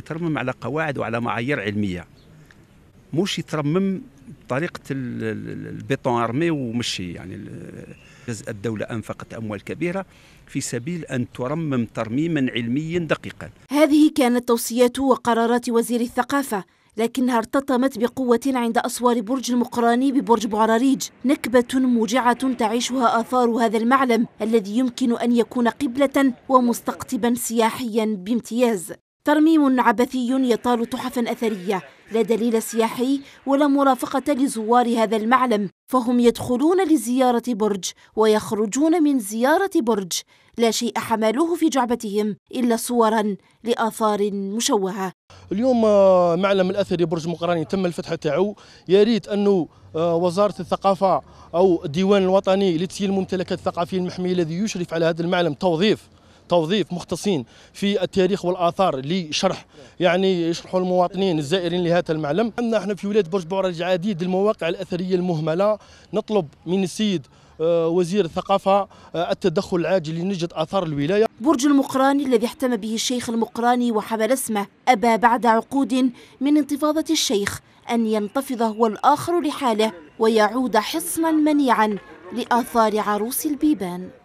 يترمم على قواعد وعلى معايير علميه مش يترمم بطريقه البيتون ارمي ومشي يعني جزء الدوله انفقت اموال كبيره في سبيل ان ترمم ترميما علميا دقيقا. هذه كانت توصيات وقرارات وزير الثقافه لكنها ارتطمت بقوة عند أسوار برج المقراني ببرج بوعراريج نكبة موجعة تعيشها آثار هذا المعلم الذي يمكن أن يكون قبلة ومستقطبا سياحيا بامتياز ترميم عبثي يطال تحفا أثرية لا دليل سياحي ولا مرافقة لزوار هذا المعلم فهم يدخلون لزيارة برج ويخرجون من زيارة برج لا شيء حملوه في جعبتهم إلا صورا لآثار مشوهة اليوم آه، معلم الأثري برج مقراني تم الفتح تاعو يا ريت أنه آه، وزارة الثقافة أو الديوان الوطني لتسيير الممتلكات الثقافية المحمية الذي يشرف على هذا المعلم توظيف توظيف مختصين في التاريخ والاثار لشرح يعني يشرحوا المواطنين الزائرين لهذا المعلم عندنا احنا في ولايه برج بعرج عديد المواقع الاثريه المهمله نطلب من السيد آه، وزير الثقافة آه، التدخل العاجل لنجد آثار الولاية برج المقراني الذي احتمى به الشيخ المقراني وحمل اسمه أبى بعد عقود من انتفاضة الشيخ أن ينتفض هو الآخر لحاله ويعود حصنا منيعا لآثار عروس البيبان